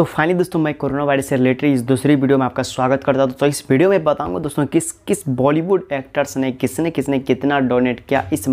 तो फाइनली दोस्तों मैं कोरोना वायरस से रिलेटेड इस दूसरी वीडियो में आपका स्वागत करता हूँ तो इस वीडियो में बताऊंगा दोस्तों किस किस बॉलीवुड एक्टर्स ने किसने किसने कितना डोनेट किया इस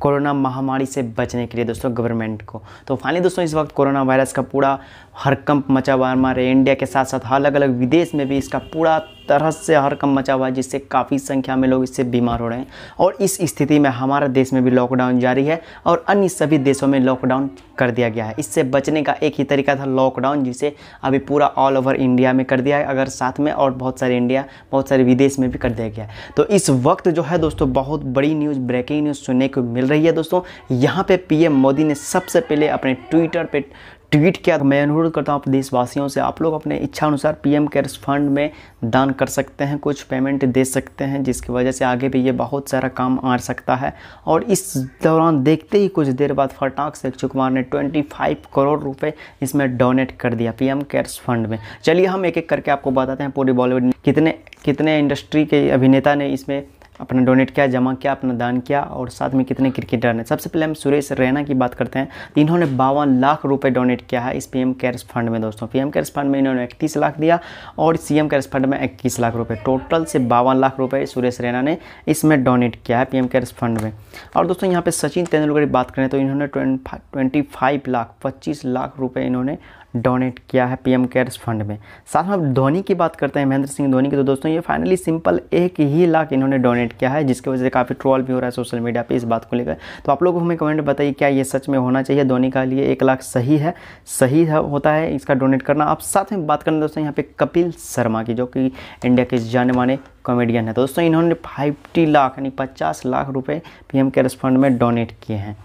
कोरोना महामारी से बचने के लिए दोस्तों गवर्नमेंट को तो फाइनली दोस्तों इस वक्त कोरोना वायरस का पूरा हरकंप मचा हुआ हमारे इंडिया के साथ साथ अलग अलग विदेश में भी इसका पूरा तरह से हरकम मचा हुआ है जिससे काफ़ी संख्या में लोग इससे बीमार हो रहे हैं और इस स्थिति में हमारे देश में भी लॉकडाउन जारी है और अन्य सभी देशों में लॉकडाउन कर दिया गया है इससे बचने का एक ही तरीका था लॉकडाउन जिसे अभी पूरा ऑल ओवर इंडिया में कर दिया है अगर साथ में और बहुत सारे इंडिया बहुत सारे विदेश में भी कर दिया गया है तो इस वक्त जो है दोस्तों बहुत बड़ी न्यूज़ ब्रेकिंग न्यूज़ सुनने को मिल रही है दोस्तों यहाँ पर पीएम मोदी ने सबसे पहले अपने ट्विटर पर ट्वीट किया तो मैं अनुरोध करता हूँ आप देशवासियों से आप लोग अपने इच्छा अनुसार पीएम केयर्स फंड में दान कर सकते हैं कुछ पेमेंट दे सकते हैं जिसकी वजह से आगे भी ये बहुत सारा काम आ सकता है और इस दौरान देखते ही कुछ देर बाद फटाक से अक्षय कुमार ने 25 करोड़ रुपए इसमें डोनेट कर दिया पीएम केयर्स फंड में चलिए हम एक एक करके आपको बताते हैं पूरी बॉलीवुड कितने कितने इंडस्ट्री के अभिनेता ने इसमें अपना डोनेट किया जमा किया अपना दान किया और साथ में कितने क्रिकेटर ने सबसे पहले हम सुरेश रैना की बात करते हैं तो इन्होंने बावन लाख रुपए डोनेट किया है इस पीएम केयर्स फंड में दोस्तों पीएम केयर्स फंड में इन्होंने इकतीस लाख दिया और सीएम केयर्स फंड में इक्कीस लाख रुपये टोटल से बावन लाख रुपये सुरेश रैना ने इसमें डोनेट किया है पीएम केयर्स फंड में और दोस्तों यहाँ पर सचिन तेंदुलकर की बात करें तो इन्होंने ट्वेंटी लाख पच्चीस लाख रुपये इन्होंने डोनेट किया है पीएम केयर्स फंड में साथ में धोनी की बात करते हैं महेंद्र सिंह धोनी की तो दोस्तों ये फाइनली सिंपल एक ही लाख इन्होंने डोनेट कंटेंट क्या है जिसकी वजह से काफ़ी ट्रोल भी हो रहा है सोशल मीडिया पर इस बात को लेकर तो आप लोग हमें कमेंट बताइए क्या ये सच में होना चाहिए धोनी का लिए एक लाख सही है सही है, होता है इसका डोनेट करना आप साथ में बात करना दोस्तों यहाँ पे कपिल शर्मा की जो कि इंडिया के जाने माने कॉमेडियन है तो दोस्तों इन्होंने फाइफ्टी लाख यानी पचास लाख रुपए पीएम केयर्स फंड में डोनेट किए हैं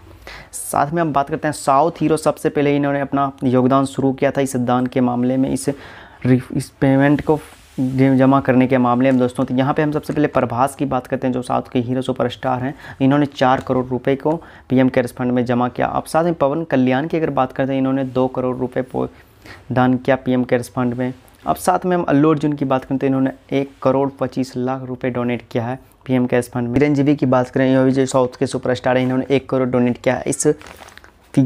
साथ में हम बात करते हैं साउथ हीरो सबसे पहले इन्होंने अपना योगदान शुरू किया था इस दान के मामले में इस इस पेमेंट को जमा करने के मामले में दोस्तों तो यहाँ पे हम सबसे पहले प्रभास की बात करते हैं जो साउथ के हीरो सुपरस्टार हैं इन्होंने चार करोड़ रुपए को पीएम केयर्स फंड में जमा किया अब साथ में पवन कल्याण की अगर बात करते हैं इन्होंने दो करोड़ रुपए दान किया पीएम केयर्स फंड में अब साथ में हम अल्लू अर्जुन की बात करते हैं इन्होंने एक करोड़ पच्चीस लाख रुपये डोनेट किया है पी केयर्स फंड में चिरंजीवी की बात करें ये जो साउथ के सुपर हैं इन्होंने एक करोड़ डोनेट किया है इस पी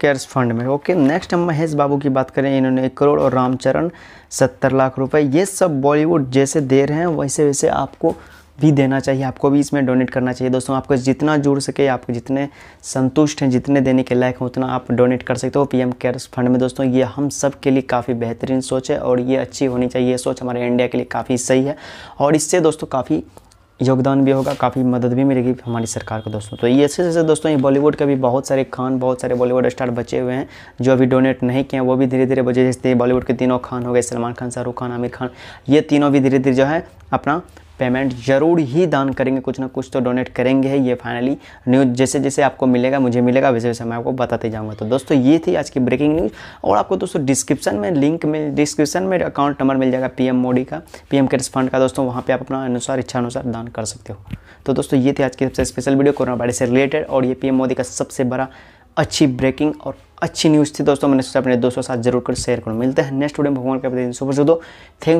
केयर्स फंड में ओके नेक्स्ट हम महेश बाबू की बात करें इन्होंने एक करोड़ और रामचरण सत्तर लाख रुपए ये सब बॉलीवुड जैसे दे रहे हैं वैसे वैसे आपको भी देना चाहिए आपको भी इसमें डोनेट करना चाहिए दोस्तों आपको जितना जुड़ सके आप जितने संतुष्ट हैं जितने देने के लायक हैं उतना आप डोनेट कर सकते हो पीएम केयर्स फंड में दोस्तों ये हम सब के लिए काफ़ी बेहतरीन सोच है और ये अच्छी होनी चाहिए ये सोच हमारे इंडिया के लिए काफ़ी सही है और इससे दोस्तों काफ़ी योगदान भी होगा काफ़ी मदद भी मिलेगी हमारी सरकार को दोस्तों तो ये ऐसे जैसे दोस्तों ये बॉलीवुड के भी बहुत सारे खान बहुत सारे बॉलीवुड स्टार बचे हुए हैं जो अभी डोनेट नहीं किए हैं वो भी धीरे धीरे बचे जैसे बॉलीवुड के तीनों खान हो गए सलमान खान शाहरुख खान आमिर खान ये तीनों भी धीरे धीरे जो है अपना पेमेंट ज़रूर ही दान करेंगे कुछ ना कुछ तो डोनेट करेंगे ये फाइनली न्यूज़ जैसे जैसे आपको मिलेगा मुझे मिलेगा वैसे वैसे मैं आपको बताते जाऊँगा तो दोस्तों ये थी आज की ब्रेकिंग न्यूज़ और आपको दोस्तों डिस्क्रिप्शन में लिंक में डिस्क्रिप्शन में अकाउंट नंबर मिल जाएगा पी मोदी का पीएम एम फंड का दोस्तों वहाँ पर आप अपना अनुसार इच्छा अनुसार दान कर सकते हो तो दोस्तों ये थी आज की सबसे स्पेशल वीडियो कोरोना वायरस से रिलेटेड और ये पी मोदी का सबसे बड़ा अच्छी ब्रेकिंग और अच्छी न्यूज़ थी दोस्तों मैंने सोचा अपने दोस्तों साथ जरूर कर शेयर करूँ मिलते हैं नेक्स्ट वीडियो में भगवान का दिन सुबह से दो थैंक